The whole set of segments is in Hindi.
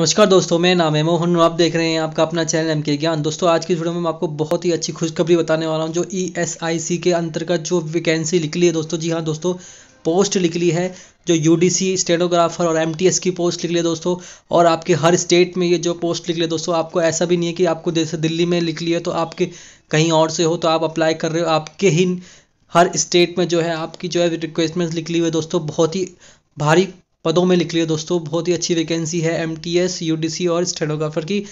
नमस्कार दोस्तों मैं नाम है मोहन आप देख रहे हैं आपका अपना चैनल एम के ज्ञान दोस्तों आज की वीडियो में मैं आपको बहुत ही अच्छी खुशखबरी बताने वाला हूं जो ई एस आई सी के अंतर्गत जो वैकेंसी निकली है दोस्तों जी हाँ दोस्तों पोस्ट निकली है जो यू डी सी स्टेनोग्राफर और एम टी एस की पोस्ट निकली है दोस्तों और आपके हर स्टेट में ये जो पोस्ट निकली है दोस्तों आपको ऐसा भी नहीं है कि आपको जैसे दिल्ली में निकली है तो आपके कहीं और से हो तो आप अप्लाई कर रहे हो आपके ही हर स्टेट में जो है आपकी जो है रिक्वेस्टमेंट्स निकली हुई है दोस्तों बहुत ही भारी पदों में लिख लिए दोस्तों बहुत ही अच्छी वैकेंसी है M T S U D C और स्टेनोग्राफर की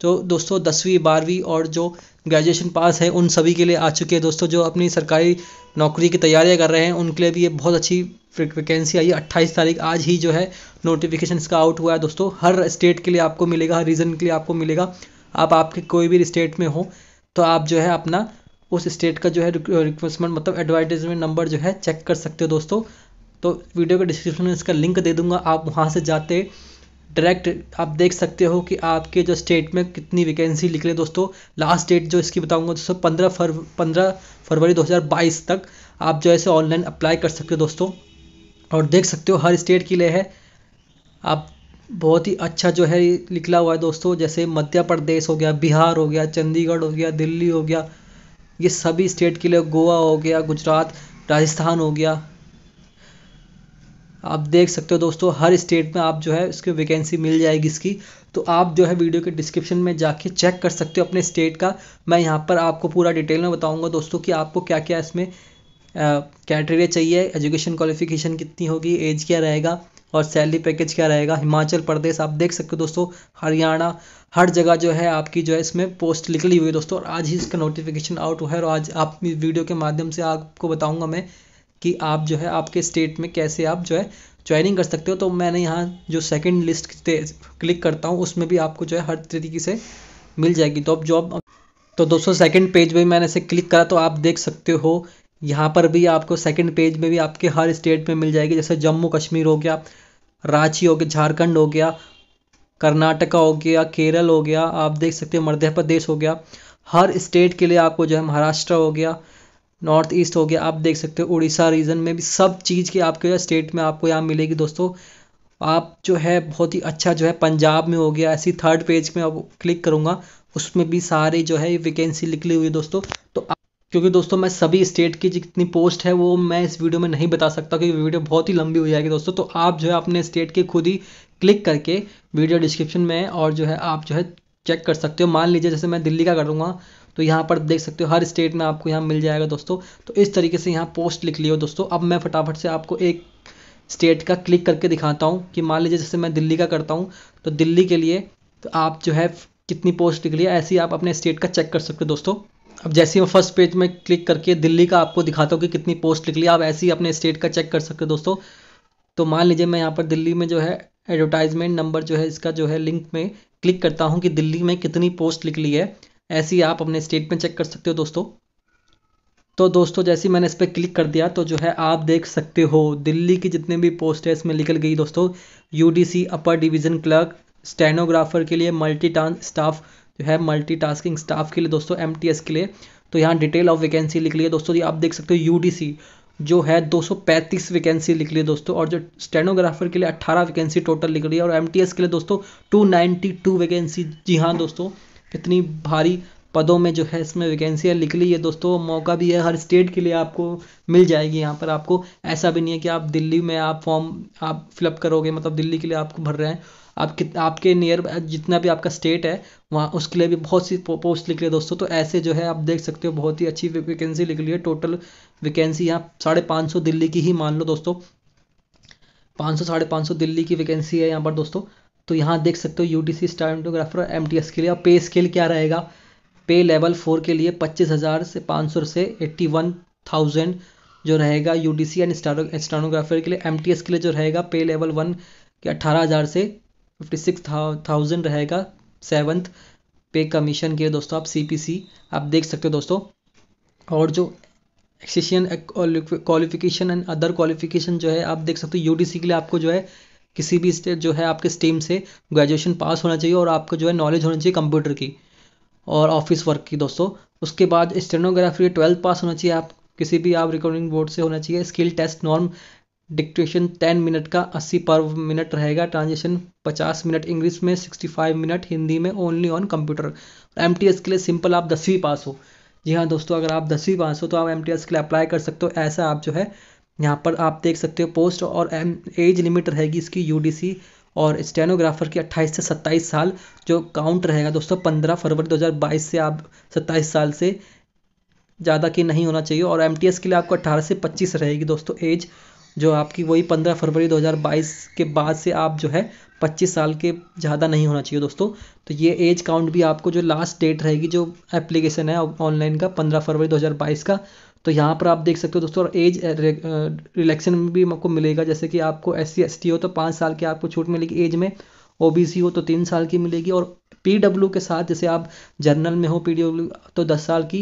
तो दोस्तों दसवीं बारहवीं और जो ग्रेजुएशन पास है उन सभी के लिए आ चुके हैं दोस्तों जो अपनी सरकारी नौकरी की तैयारियां कर रहे हैं उनके लिए भी ये बहुत अच्छी वैकेंसी आई है अट्ठाईस तारीख आज ही जो है नोटिफिकेशन इसका आउट हुआ है दोस्तों हर स्टेट के लिए आपको मिलेगा हर रीजन के लिए आपको मिलेगा आप आपके कोई भी स्टेट में हो तो आप जो है अपना उस स्टेट का जो है रिक्वेस्टमेंट मतलब एडवर्टाइजमेंट नंबर जो है चेक कर सकते हो दोस्तों तो वीडियो के डिस्क्रिप्शन में इसका लिंक दे दूंगा आप वहाँ से जाते डायरेक्ट आप देख सकते हो कि आपके जो स्टेट में कितनी वैकेंसी निकले दोस्तों लास्ट डेट जो इसकी बताऊंगा दोस्तों पंद्रह फर पंद्रह फरवरी 2022 तक आप जो है ऑनलाइन अप्लाई कर सकते हो दोस्तों और देख सकते हो हर स्टेट के लिए है आप बहुत ही अच्छा जो है निकला हुआ है दोस्तों जैसे मध्य प्रदेश हो गया बिहार हो गया चंडीगढ़ हो गया दिल्ली हो गया ये सभी स्टेट के लिए गोवा हो गया गुजरात राजस्थान हो गया आप देख सकते हो दोस्तों हर स्टेट में आप जो है इसकी वैकेंसी मिल जाएगी इसकी तो आप जो है वीडियो के डिस्क्रिप्शन में जाके चेक कर सकते हो अपने स्टेट का मैं यहाँ पर आपको पूरा डिटेल में बताऊँगा दोस्तों कि आपको क्या क्या इसमें क्राइटेरिया चाहिए एजुकेशन क्वालिफिकेशन कितनी होगी एज क्या रहेगा और सैलरी पैकेज क्या रहेगा हिमाचल प्रदेश आप देख सकते हो दोस्तों हरियाणा हर जगह जो है आपकी जो है इसमें पोस्ट निकली हुई है दोस्तों और आज ही इसका नोटिफिकेशन आउट हुआ है और आज आप वीडियो के माध्यम से आपको बताऊंगा मैं कि आप जो है आपके स्टेट में कैसे आप जो है ज्वाइनिंग कर सकते हो तो मैंने यहाँ जो सेकंड लिस्ट क्लिक करता हूँ उसमें भी आपको जो है हर तरीके से मिल जाएगी तो अब जॉब तो दोस्तों सेकंड पेज पे मैंने इसे क्लिक करा तो आप देख सकते हो यहाँ पर भी आपको सेकंड पेज में भी आपके हर स्टेट में मिल जाएगी जैसे जम्मू कश्मीर हो गया रांची हो गया झारखंड हो गया कर्नाटका हो गया केरल हो गया आप देख सकते हो मध्य प्रदेश हो गया हर स्टेट के लिए आपको जो है महाराष्ट्र हो गया नॉर्थ ईस्ट हो गया आप देख सकते हो उड़ीसा रीजन में भी सब चीज़ की आपके स्टेट में आपको यहाँ मिलेगी दोस्तों आप जो है बहुत ही अच्छा जो है पंजाब में हो गया ऐसी थर्ड पेज में अब क्लिक करूँगा उसमें भी सारे जो है वैकेंसी निकली हुई है दोस्तों तो आप क्योंकि दोस्तों मैं सभी स्टेट की जितनी पोस्ट है वो मैं इस वीडियो में नहीं बता सकता क्योंकि वीडियो बहुत ही लंबी हो जाएगी दोस्तों तो आप जो है अपने स्टेट के खुद ही क्लिक करके वीडियो डिस्क्रिप्शन में और जो है आप जो है चेक कर सकते हो मान लीजिए जैसे मैं दिल्ली का करूँगा तो यहाँ पर देख सकते हो हर स्टेट में आपको यहाँ मिल जाएगा दोस्तों तो इस तरीके से यहाँ पोस्ट लिख लियो दोस्तों अब मैं फटाफट से आपको एक स्टेट का क्लिक करके दिखाता हूँ कि मान लीजिए जैसे मैं दिल्ली का करता हूँ तो दिल्ली के लिए तो आप जो है कितनी पोस्ट निकली है ऐसे ही आप अपने स्टेट का चेक कर सकते हो दोस्तों अब जैसे मैं फर्स्ट पेज में क्लिक करके दिल्ली का आपको दिखाता हूँ कि कितनी पोस्ट निकली आप ऐसे ही अपने स्टेट का चेक कर सकते हो दोस्तों तो मान लीजिए मैं यहाँ पर दिल्ली में जो है एडवर्टाइजमेंट नंबर जो है इसका जो है लिंक में क्लिक करता हूँ कि दिल्ली में कितनी पोस्ट निकली है ऐसी आप अपने स्टेट में चेक कर सकते हो दोस्तों तो दोस्तों जैसे मैंने इस पर क्लिक कर दिया तो जो है आप देख सकते हो दिल्ली की जितने भी पोस्ट है इसमें निकल गई दोस्तों UDC upper division clerk stenographer के लिए मल्टी स्टाफ जो है मल्टी टास्किंग स्टाफ के लिए दोस्तों एम के लिए तो यहाँ डिटेल ऑफ वैकेंसी लिख ली है दोस्तों आप देख सकते हो यू जो है 235 वैकेंसी लिख ली है दोस्तों और जो स्टेनोग्राफर के लिए 18 वैकेंसी टोटल लिख रही है और एम के लिए दोस्तों 292 वैकेंसी जी हाँ दोस्तों इतनी भारी पदों में जो है इसमें वैकेंसियाँ निकली है दोस्तों मौका भी है हर स्टेट के लिए आपको मिल जाएगी यहाँ पर आपको ऐसा भी नहीं है कि आप दिल्ली में आप फॉर्म आप फिलअप करोगे मतलब दिल्ली के लिए आपको भर रहे हैं आप कित आपके नियर जितना भी आपका स्टेट है वहाँ उसके लिए भी बहुत सी पोस्ट निकली है दोस्तों तो ऐसे जो है आप देख सकते हो बहुत ही अच्छी वैकेंसी निकली है टोटल वैकेंसी यहाँ साढ़े पाँच सौ दिल्ली की ही मान लो दोस्तों पाँच सौ साढ़े पाँच सौ दिल्ली की वैकेंसी है यहाँ पर दोस्तों तो यहाँ देख सकते हो U T C star M T S के लिए और पे स्केल क्या रहेगा पे लेवल फोर के लिए पच्चीस हज़ार से पाँच सौ से एट्टी वन थाउजेंड जो रहेगा U D C and stenographer के लिए एम टी एस के लिए जो रहेगा पे लेवल वन के अट्ठारह हज़ार से फिफ्टी सिक्स थाउजेंड रहेगा सेवन्थ पे कमीशन के दोस्तों आप सी पी सी आप देख सकते हो दोस्तों और जो एक्सेशन क्वालिफिकेशन एंड अदर क्वालिफिकेशन जो है आप देख सकते हो यू डी सी के लिए आपको जो है किसी भी स्टेट जो है आपके स्टीम से ग्रेजुएशन पास होना चाहिए और आपको जो है नॉलेज होना चाहिए कंप्यूटर की और ऑफिस वर्क की दोस्तों उसके बाद स्टेनोग्राफी ट्वेल्थ पास होना चाहिए आप किसी भी आप रिकॉर्डिंग बोर्ड से होना चाहिए skill test norm dictation ten minute का अस्सी पर मिनट रहेगा ट्रांजेक्शन पचास मिनट इंग्लिश में सिक्सटी फाइव मिनट हिंदी में only on computer M T के लिए सिंपल आप दसवीं पास हो जी हाँ दोस्तों अगर आप दसवीं पास हो तो आप एम के लिए अप्लाई कर सकते हो ऐसा आप जो है यहाँ पर आप देख सकते हो पोस्ट और एज लिमिट रहेगी इसकी यूडीसी और स्टेनोग्राफर की 28 से 27 साल जो काउंट रहेगा दोस्तों 15 फरवरी 2022 से आप 27 साल से ज़्यादा की नहीं होना चाहिए और एम के लिए आपको 18 से 25 रहेगी दोस्तों एज जो आपकी वही 15 फरवरी 2022 के बाद से आप जो है 25 साल के ज़्यादा नहीं होना चाहिए दोस्तों तो ये एज काउंट भी आपको जो लास्ट डेट रहेगी जो एप्लीकेशन है ऑनलाइन का 15 फरवरी 2022 का तो यहाँ पर आप देख सकते हो दोस्तों और एज में uh, uh, भी आपको मिलेगा जैसे कि आपको एस सी हो तो पाँच साल की आपको छूट मिलेगी एज में ओ हो तो तीन साल की मिलेगी और पी के साथ जैसे आप जर्नल में हो पी तो दस साल की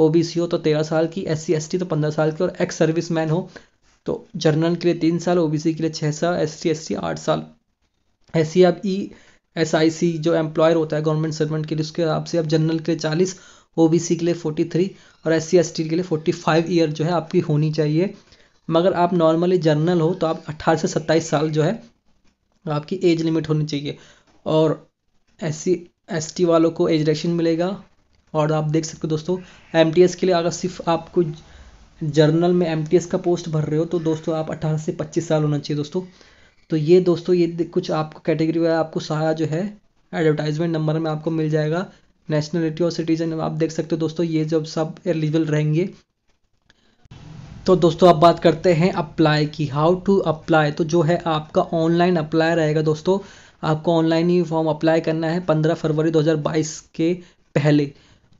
ओ हो तो तेरह साल की एस सी तो पंद्रह साल की और एक्स सर्विस मैन हो तो जर्नल के लिए तीन साल ओ के लिए छः साल एस सी एस सी आठ साल ऐसी आप ई एस आई सी जो एम्प्लॉयर होता है गवर्नमेंट सर्वेंट के लिए उसके हिसाब से आप जनरल के लिए चालीस ओबीसी के लिए 43 और एस सी के लिए 45 ईयर जो है आपकी होनी चाहिए मगर आप नॉर्मली जर्नल हो तो आप 18 से 27 साल जो है आपकी एज लिमिट होनी चाहिए और एस सी वालों को एज रेक्शन मिलेगा और आप देख सकते हो दोस्तों एम के लिए अगर सिर्फ आपको जर्नल में एम का पोस्ट भर रहे हो तो दोस्तों आप अठारह से पच्चीस साल होना चाहिए दोस्तों तो ये दोस्तों ये कुछ आपको कैटेगरी वाला आपको सारा जो है एडवर्टाइजमेंट नंबर में आपको मिल जाएगा नेशनलिटी और सिटीजन आप देख सकते हो दोस्तों ये जब सब एलिजिबल रहेंगे तो दोस्तों आप बात करते हैं अप्लाई की हाउ टू अप्लाई तो जो है आपका ऑनलाइन अप्लाई रहेगा दोस्तों आपको ऑनलाइन ही फॉर्म अप्लाई करना है 15 फरवरी 2022 के पहले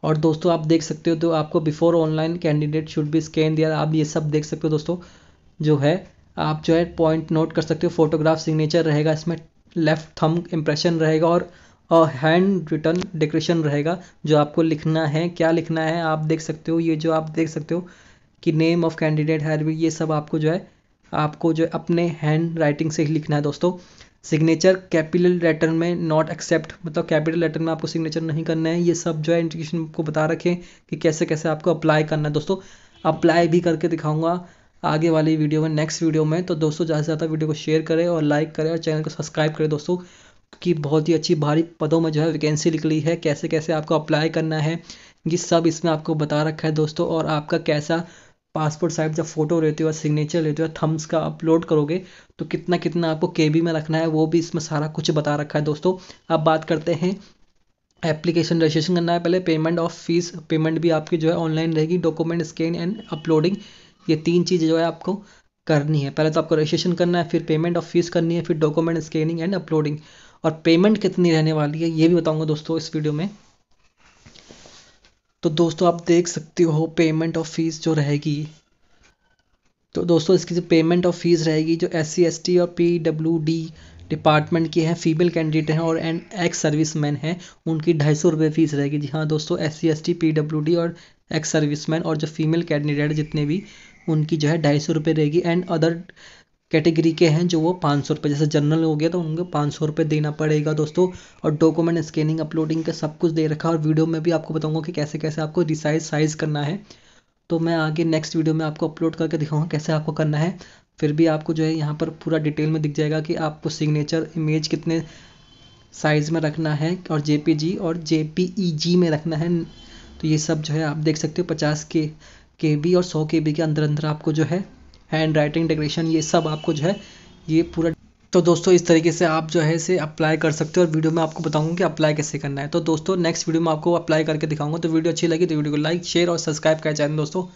और दोस्तों आप देख सकते हो तो आपको before online candidate should be scan दिया आप ये सब देख सकते हो दोस्तों जो है आप जो है पॉइंट नोट कर सकते हो फोटोग्राफ सिग्नेचर रहेगा इसमें लेफ्ट थम इम्प्रेशन रहेगा और और हैंड रिटर्न डेकोरेशन रहेगा जो आपको लिखना है क्या लिखना है आप देख सकते हो ये जो आप देख सकते हो कि नेम ऑफ कैंडिडेट है ये सब आपको जो है आपको जो अपने हैंड राइटिंग से ही लिखना है दोस्तों सिग्नेचर कैपिटल लेटर में नॉट एक्सेप्ट मतलब कैपिटल लेटर में आपको सिग्नेचर नहीं करना है ये सब जो है इंडिकेशन को बता रखें कि कैसे कैसे आपको अप्लाई करना है दोस्तों अप्लाई भी करके दिखाऊंगा आगे वाली वीडियो में नेक्स्ट वीडियो में तो दोस्तों ज़्यादा से ज़्यादा वीडियो को शेयर करें और लाइक करें और चैनल को सब्सक्राइब करें दोस्तों की बहुत ही अच्छी भारी पदों में जो है वैकेंसी निकली है कैसे कैसे आपको अप्लाई करना है ये सब इसमें आपको बता रखा है दोस्तों और आपका कैसा पासपोर्ट साइज जब फोटो लेते हो सिग्नेचर लेते हो थम्स का अपलोड करोगे तो कितना कितना आपको के में रखना है वो भी इसमें सारा कुछ बता रखा है दोस्तों अब बात करते हैं एप्लीकेशन रजिस्ट्रेशन करना है पहले पेमेंट ऑफ फीस पेमेंट भी आपकी जो है ऑनलाइन रहेगी डॉक्यूमेंट स्कैन एंड अपलोडिंग ये तीन चीज़ें जो है आपको करनी है पहले तो आपको रजिस्ट्रेशन करना है फिर पेमेंट ऑफ फीस करनी है फिर डॉक्यूमेंट स्कैनिंग एंड अपलोडिंग और पेमेंट कितनी रहने वाली है ये भी बताऊंगा दोस्तों इस वीडियो में तो दोस्तों आप देख सकते हो पेमेंट ऑफ फीस जो रहेगी तो दोस्तों इसकी जो पेमेंट ऑफ फीस रहेगी जो एस सी और पी डब्ल्यू डी डिपार्टमेंट की हैं फीमेल कैंडिडेट हैं और एंड एक्स सर्विस मैन हैं उनकी ढाई सौ रुपये फीस रहेगी जी हाँ दोस्तों S C S T P W D और एक्स सर्विस मैन और जो फीमेल कैंडिडेट जितने भी उनकी जो है ढाई सौ रुपये रहेगी एंड अदर कैटेगरी के हैं जो वो पाँच सौ रुपये जैसे जनरल हो गया तो उनको पाँच सौ रुपये देना पड़ेगा दोस्तों और डॉक्यूमेंट स्कैनिंग अपलोडिंग का सब कुछ दे रखा और वीडियो में भी आपको बताऊंगा कि कैसे कैसे आपको रिसाइज साइज़ करना है तो मैं आगे नेक्स्ट वीडियो में आपको अपलोड करके दिखाऊंगा कैसे आपको करना है फिर भी आपको जो है यहाँ पर पूरा डिटेल में दिख जाएगा कि आपको सिग्नेचर इमेज कितने साइज़ में रखना है और जे और जे e में रखना है तो ये सब जो है आप देख सकते हो पचास के के बी और सौ के बी के अंदर अंदर आपको जो है हैंड राइटिंग डेकोरेशन ये सब आपको जो है ये पूरा तो दोस्तों इस तरीके से आप जो है इसे अप्लाई कर सकते हो और वीडियो में आपको बताऊंगा कि अप्लाई कैसे करना है तो दोस्तों नेक्स्ट वीडियो में आपको अप्लाई करके दिखाऊंगा तो वीडियो अच्छी लगी तो वीडियो को लाइक शेयर और सब्सक्राइब कर चैनल दोस्तों